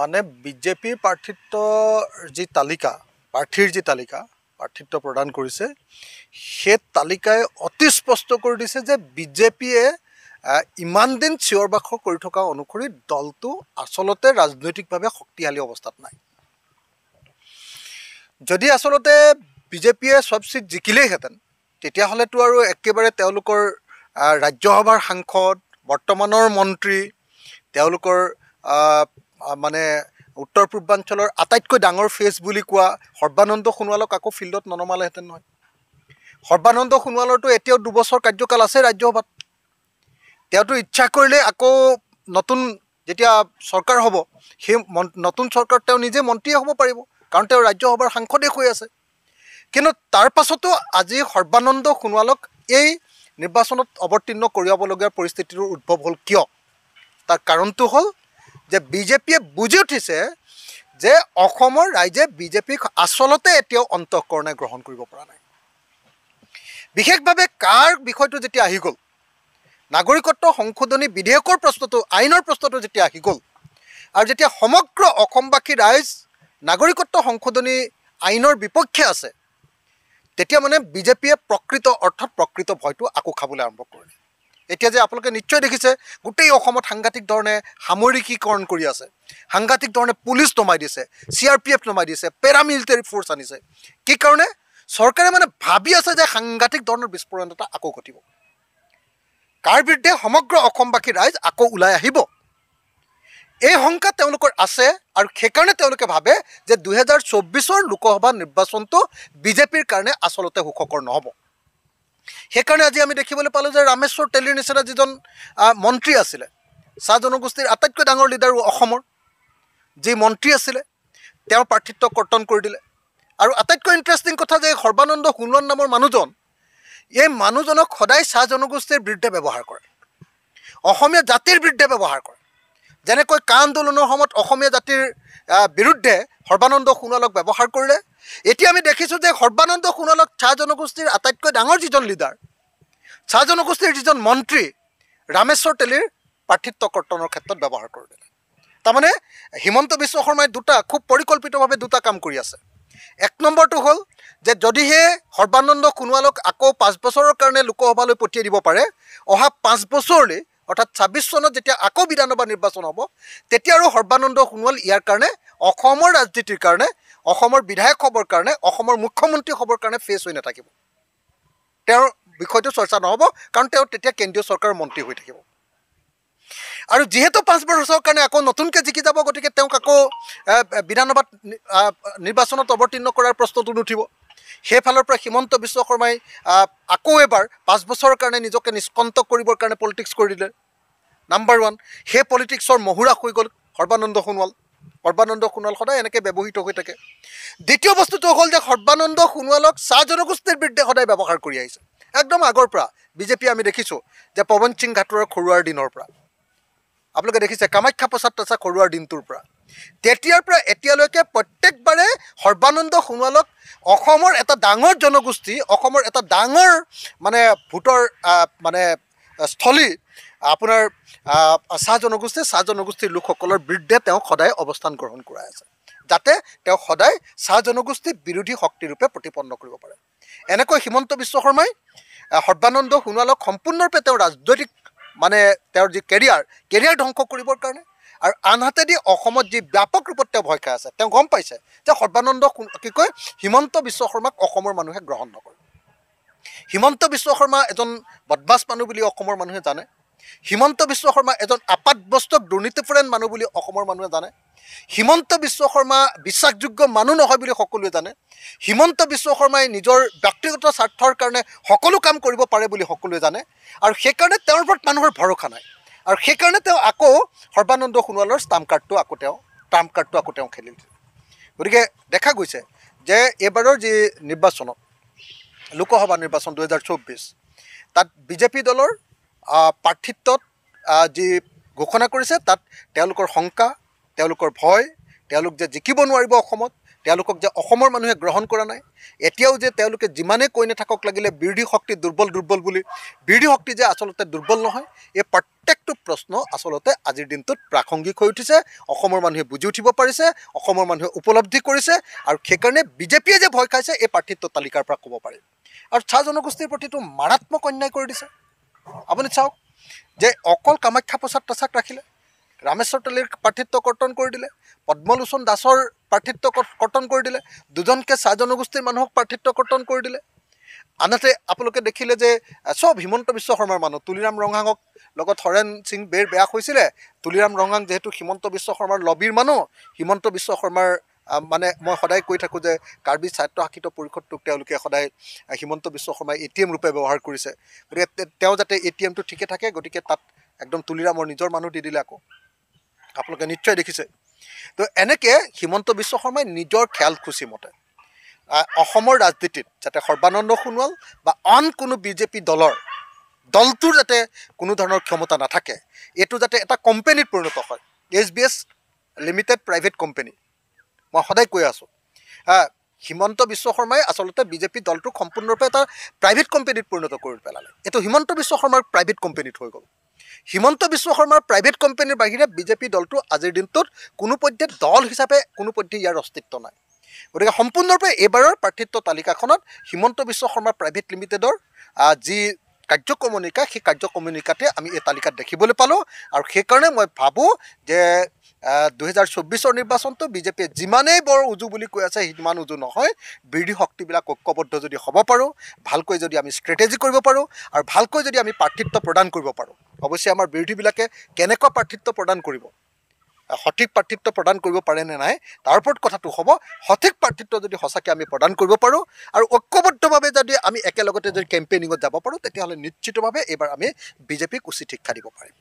মানে বিজেপিৰ প্ৰাৰ্থিত্ব যি তালিকা প্ৰাৰ্থীৰ যি তালিকা প্ৰাৰ্থিত্ব প্ৰদান কৰিছে সেই তালিকাই অতি স্পষ্ট কৰি দিছে যে বিজেপিয়ে ইমান দিন চিঞৰ বাখৰ কৰি থকা অনুসৰি দলটো আচলতে ৰাজনৈতিকভাৱে শক্তিশালী অৱস্থাত নাই যদি আচলতে বিজেপিয়ে চব চিট জিকিলেইহেঁতেন তেতিয়াহ'লেতো আৰু একেবাৰে তেওঁলোকৰ ৰাজ্যসভাৰ সাংসদ বৰ্তমানৰ মন্ত্ৰী তেওঁলোকৰ মানে উত্তৰ পূৰ্বাঞ্চলৰ আটাইতকৈ ডাঙৰ ফেচ বুলি কোৱা সৰ্বানন্দ সোণোৱালক আকৌ ফিল্ডত ননমালেহেঁতেন নহয় সৰ্বানন্দ সোণোৱালৰতো এতিয়াও দুবছৰ কাৰ্যকাল আছে ৰাজ্যসভাত তেওঁতো ইচ্ছা কৰিলে আকৌ নতুন যেতিয়া চৰকাৰ হ'ব সেই মন নতুন চৰকাৰত তেওঁ নিজে মন্ত্ৰীয়ে হ'ব পাৰিব কাৰণ তেওঁ ৰাজ্যসভাৰ সাংসদেই হৈ আছে কিন্তু তাৰ পাছতো আজি সৰ্বানন্দ সোণোৱালক এই নিৰ্বাচনত অৱতীৰ্ণ কৰিবলগীয়া পৰিস্থিতিটোৰ উদ্ভৱ হ'ল কিয় তাৰ কাৰণটো হ'ল যে বিজেপিয়ে বুজি উঠিছে যে অসমৰ ৰাইজে বিজেপিক আচলতে এতিয়াও অন্তঃকৰণে গ্ৰহণ কৰিব পৰা নাই বিশেষভাৱে কাৰ বিষয়টো যেতিয়া আহি গ'ল নাগৰিকত্ব সংশোধনী বিধেয়কৰ প্ৰশ্নটো আইনৰ প্ৰশ্নটো যেতিয়া আহি গ'ল আৰু যেতিয়া সমগ্ৰ অসমবাসী ৰাইজ নাগৰিকত্ব সংশোধনী আইনৰ বিপক্ষে আছে তেতিয়া মানে বিজেপিয়ে প্ৰকৃত অৰ্থাৎ প্ৰকৃত ভয়টো আকৌ খাবলৈ আৰম্ভ কৰিলে এতিয়া যে আপোনালোকে নিশ্চয় দেখিছে গোটেই অসমত সাংঘাতিক ধৰণে সামৰিকীকৰণ কৰি আছে সাংঘাতিক ধৰণে পুলিচ নমাই দিছে চি আৰ পি এফ নমাই দিছে পেৰামিলিটেৰী ফ'ৰ্চ আনিছে কি কাৰণে চৰকাৰে মানে ভাবি আছে যে সাংঘাতিক ধৰণৰ বিস্ফোৰণ এটা আকৌ ঘটিব কাৰ বিৰুদ্ধে সমগ্ৰ অসমবাসী ৰাইজ আকৌ ওলাই আহিব এই শংকা তেওঁলোকৰ আছে আৰু সেইকাৰণে তেওঁলোকে ভাবে যে দুহেজাৰ চৌব্বিছৰ লোকসভা নিৰ্বাচনটো বিজেপিৰ কাৰণে আচলতে সুখকৰ নহ'ব সেইকাৰণে আজি আমি দেখিবলৈ পালোঁ যে ৰামেশ্বৰ তেলীৰ নিচিনা যিজন মন্ত্ৰী আছিলে চাহ জনগোষ্ঠীৰ আটাইতকৈ ডাঙৰ লিডাৰ অসমৰ যি মন্ত্ৰী আছিলে তেওঁৰ প্ৰাৰ্থিত্ব কৰ্তন কৰি দিলে আৰু আটাইতকৈ ইণ্টাৰেষ্টিং কথা যে সৰ্বানন্দ সোণোৱান নামৰ মানুহজন এই মানুহজনক সদায় চাহ জনগোষ্ঠীৰ বিৰুদ্ধে ব্যৱহাৰ কৰে অসমীয়া জাতিৰ বিৰুদ্ধে ব্যৱহাৰ কৰে যেনেকৈ কা আন্দোলনৰ সময়ত অসমীয়া জাতিৰ বিৰুদ্ধে সৰ্বানন্দ সোণোৱালক ব্যৱহাৰ কৰিলে এতিয়া আমি দেখিছোঁ যে সৰ্বানন্দ সোণোৱালক চাহ জনগোষ্ঠীৰ আটাইতকৈ ডাঙৰ যিজন লিডাৰ চাহ জনগোষ্ঠীৰ যিজন মন্ত্ৰী ৰামেশ্বৰ তেলীৰ প্ৰাৰ্থিত্ব কৰ্তনৰ ক্ষেত্ৰত ব্যৱহাৰ কৰিলে তাৰমানে হিমন্ত বিশ্ব শৰ্মাই দুটা খুব পৰিকল্পিতভাৱে দুটা কাম কৰি আছে এক নম্বৰটো হ'ল যে যদিহে সৰ্বানন্দ সোণোৱালক আকৌ পাঁচ বছৰৰ কাৰণে লোকসভালৈ পঠিয়াই দিব পাৰে অহা পাঁচ বছৰলৈ অৰ্থাৎ ছাব্বিছ চনত যেতিয়া আকৌ বিধানসভা নিৰ্বাচন হ'ব তেতিয়া আৰু সৰ্বানন্দ সোণোৱাল ইয়াৰ কাৰণে অসমৰ ৰাজনীতিৰ কাৰণে অসমৰ বিধায়ক হ'বৰ কাৰণে অসমৰ মুখ্যমন্ত্ৰী হ'বৰ কাৰণে ফেচ হৈ নাথাকিব তেওঁৰ বিষয়টো চৰ্চা নহ'ব কাৰণ তেওঁ তেতিয়া কেন্দ্ৰীয় চৰকাৰৰ মন্ত্ৰী হৈ থাকিব আৰু যিহেতু পাঁচ বছৰৰ কাৰণে আকৌ নতুনকৈ জিকি যাব গতিকে তেওঁক আকৌ বিধানসভাত নিৰ্বাচনত অৱতীৰ্ণ কৰাৰ প্ৰশ্নটো নুঠিব সেইফালৰ পৰা হিমন্ত বিশ্ব শৰ্মাই আকৌ এবাৰ পাঁচ বছৰৰ কাৰণে নিজকে নিষ্কণ্ট কৰিবৰ কাৰণে পলিটিক্স কৰিলে নাম্বাৰ ওৱান সেই পলিটিক্সৰ মহুৰা হৈ গ'ল সৰ্বানন্দ সোণোৱাল সৰ্বানন্দ সোণোৱাল সদায় এনেকৈ ব্যৱহৃত হৈ থাকে দ্বিতীয় বস্তুটো হ'ল যে সৰ্বানন্দ সোণোৱালক চাহ জনগোষ্ঠীৰ বিৰুদ্ধে সদায় ব্যৱহাৰ কৰি আহিছে একদম আগৰ পৰা বিজেপিয়ে আমি দেখিছোঁ যে পৱন সিং ঘাটৰ খৰুৱাৰ দিনৰ পৰা আপোনালোকে দেখিছে কামাখ্যা প্ৰসাদ তচা খৰুৱাৰ দিনটোৰ পৰা তেতিয়াৰ পৰা এতিয়ালৈকে প্ৰত্যেকবাৰে সৰ্বানন্দ সোণোৱালক অসমৰ এটা ডাঙৰ জনগোষ্ঠী অসমৰ এটা ডাঙৰ মানে ভোটৰ মানে স্থলী আপোনাৰ চাহ জনগোষ্ঠী চাহ জনগোষ্ঠীৰ লোকসকলৰ বিৰুদ্ধে তেওঁ সদায় অৱস্থান গ্ৰহণ কৰাই আছে যাতে তেওঁ সদায় চাহ জনগোষ্ঠী বিৰোধী শক্তিৰূপে প্ৰতিপন্ন কৰিব পাৰে এনেকৈ হিমন্ত বিশ্ব শৰ্মাই সৰ্বানন্দ সোণোৱালক সম্পূৰ্ণৰূপে তেওঁ ৰাজনৈতিক মানে তেওঁৰ যি কেৰিয়াৰ কেৰিয়াৰ ধ্বংস কৰিবৰ কাৰণে আৰু আনহাতেদি অসমত যি ব্যাপক ৰূপত তেওঁ ভয় খাই আছে তেওঁ গম পাইছে যে সৰ্বানন্দ কি কয় হিমন্ত বিশ্ব বিশ্বকৰ্মাক অসমৰ মানুহে গ্ৰহণ নকৰে হিমন্ত বিশ্ব বিশ্বকৰ্মা এজন বদমাচ মানুহ বুলি অসমৰ মানুহে জানে হিমন্ত বিশ্ব বিশ্বকৰ্মা এজন আপাতবস্ত দুৰ্নীতিপ্ৰেণ মানুহ বুলি অসমৰ মানুহে জানে হিমন্ত বিশ্ব বিশ্বকৰ্মা বিশ্বাসযোগ্য মানুহ নহয় বুলি সকলোৱে জানে হিমন্ত বিশ্ব বিশ্বকৰ্মাই নিজৰ ব্যক্তিগত স্বাৰ্থৰ কাৰণে সকলো কাম কৰিব পাৰে বুলি সকলোৱে জানে আৰু সেইকাৰণে তেওঁৰ ওপৰত মানুহৰ ভৰসা নাই আৰু সেইকাৰণে তেওঁ আকৌ সৰ্বানন্দ সোণোৱালৰ ষ্টাম্প কাৰ্ডটো আকৌ তেওঁ ষ্টাম্প কাৰ্ডটো আকৌ তেওঁ খেলি খেলিল গতিকে দেখা গৈছে যে এইবাৰৰ যি নিৰ্বাচনত লোকসভা নিৰ্বাচন দুহেজাৰ চৌব্বিছ তাত বিজেপি দলৰ প্ৰাৰ্থিত্বত যি ঘোষণা কৰিছে তাত তেওঁলোকৰ শংকা তেওঁলোকৰ ভয় তেওঁলোক যে জিকিব নোৱাৰিব অসমত তেওঁলোকক যে অসমৰ মানুহে গ্ৰহণ কৰা নাই এতিয়াও যে তেওঁলোকে যিমানেই কৈ নাথাকক লাগিলে বিৰোধী শক্তি দুৰ্বল দুৰ্বল বুলি বিৰোধী শক্তি যে আচলতে দুৰ্বল নহয় এই প্ৰত্যেকটো প্ৰশ্ন আচলতে আজিৰ দিনটোত প্ৰাসংগিক হৈ উঠিছে অসমৰ মানুহে বুজি উঠিব পাৰিছে অসমৰ মানুহে উপলব্ধি কৰিছে আৰু সেইকাৰণে বিজেপিয়ে যে ভয় খাইছে এই প্ৰাৰ্থিত্ব তালিকাৰ পৰা ক'ব পাৰি আৰু চাহ জনগোষ্ঠীৰ প্ৰতিটো মাৰাত্মক অন্যায় কৰি দিছে আপুনি চাওক যে অকল কামাখ্যা প্ৰসাদ তচাক ৰাখিলে ৰামেশ্বৰ তেলীৰ প্ৰাৰ্থিত্ব কৰ্তন কৰি দিলে পদ্মলোচন দাসৰ প্ৰাৰ্থিত্ব কৰ্তন কৰি দিলে দুজনকৈ চাহ জনগোষ্ঠীৰ মানুহক প্ৰাৰ্থিত্ব কৰ্তন কৰি দিলে আনহাতে আপোনালোকে দেখিলে যে চব হিমন্ত বিশ্ব শৰ্মাৰ মানুহ তুলিৰাম ৰঙাঙক লগত হৰেণ সিং বেৰ বেয়া হৈছিলে তুলিৰাম ৰঙাং যিহেতু হিমন্ত বিশ্ব শৰ্মাৰ লবিৰ মানুহ হিমন্ত বিশ্ব শৰ্মাৰ মানে মই সদায় কৈ থাকোঁ যে কাৰ্বি স্বায়ত্তশাসিত পৰিষদটোক তেওঁলোকে সদায় হিমন্ত বিশ্ব শৰ্মাই এ টি এম ৰূপে ব্যৱহাৰ কৰিছে গতিকে তেওঁ যাতে এ টি এমটো ঠিকে থাকে গতিকে তাত একদম তুলিৰামৰ নিজৰ মানুহ দি দিলে আকৌ আপোনালোকে নিশ্চয় দেখিছে তো এনেকৈ হিমন্ত বিশ্ব শৰ্মাই নিজৰ খেয়াল খুচি মতে অসমৰ ৰাজনীতিত যাতে সৰ্বানন্দ সোণোৱাল বা আন কোনো বিজেপি দলৰ দলটোৰ যাতে কোনো ধৰণৰ ক্ষমতা নাথাকে এইটো যাতে এটা কোম্পেনীত পৰিণত হয় S B S limited private company মই সদায় কৈ আছোঁ হিমন্ত বিশ্ব শৰ্মাই আচলতে বিজেপি দলটোক সম্পূৰ্ণৰূপে এটা প্ৰাইভেট কোম্পেনীত পৰিণত কৰি পেলালে এইটো হিমন্ত বিশ্ব শৰ্মাৰ প্ৰাইভেট কোম্পেনীত হৈ গ'ল হিমন্ত বিশ্ব শৰ্মাৰ প্ৰাইভেট কোম্পানীৰ বাহিৰে বিজেপি দলটো আজিৰ দিনটোত কোনোপধ্যে দল হিচাপে কোনোপধ্যে ইয়াৰ অস্তিত্ব নাই গতিকে সম্পূৰ্ণৰূপে এইবাৰৰ প্ৰাৰ্থিত্ব তালিকাখনত হিমন্ত বিশ্ব শৰ্মা প্ৰাইভেট লিমিটেডৰ যি কাৰ্যক্ৰমণিকা সেই কাৰ্যক্ৰমণিকাতে আমি এই তালিকাত দেখিবলৈ পালোঁ আৰু সেইকাৰণে মই ভাবোঁ যে দুহেজাৰ চৌব্বিছৰ নিৰ্বাচনটো বিজেপিয়ে যিমানেই বৰ উজু বুলি কৈ আছে সিমান উজু নহয় বিৰোধী শক্তিবিলাক ঐক্যবদ্ধ যদি হ'ব পাৰোঁ ভালকৈ যদি আমি ষ্ট্ৰেটেজি কৰিব পাৰোঁ আৰু ভালকৈ যদি আমি প্ৰাৰ্থিত্ব প্ৰদান কৰিব পাৰোঁ অৱশ্যে আমাৰ বিৰোধীবিলাকে কেনেকুৱা প্ৰাৰ্থিত্ব প্ৰদান কৰিব সঠিক প্ৰাৰ্থিত্ব প্ৰদান কৰিব পাৰে নে নাই তাৰ ওপৰত কথাটো হ'ব সঠিক প্ৰাৰ্থিত্ব যদি সঁচাকৈ আমি প্ৰদান কৰিব পাৰোঁ আৰু ঐক্যবদ্ধভাৱে যদি আমি একেলগতে যদি কেম্পেইনিঙত যাব পাৰোঁ তেতিয়াহ'লে নিশ্চিতভাৱে এইবাৰ আমি বিজেপিক উচিত শিক্ষা দিব পাৰিম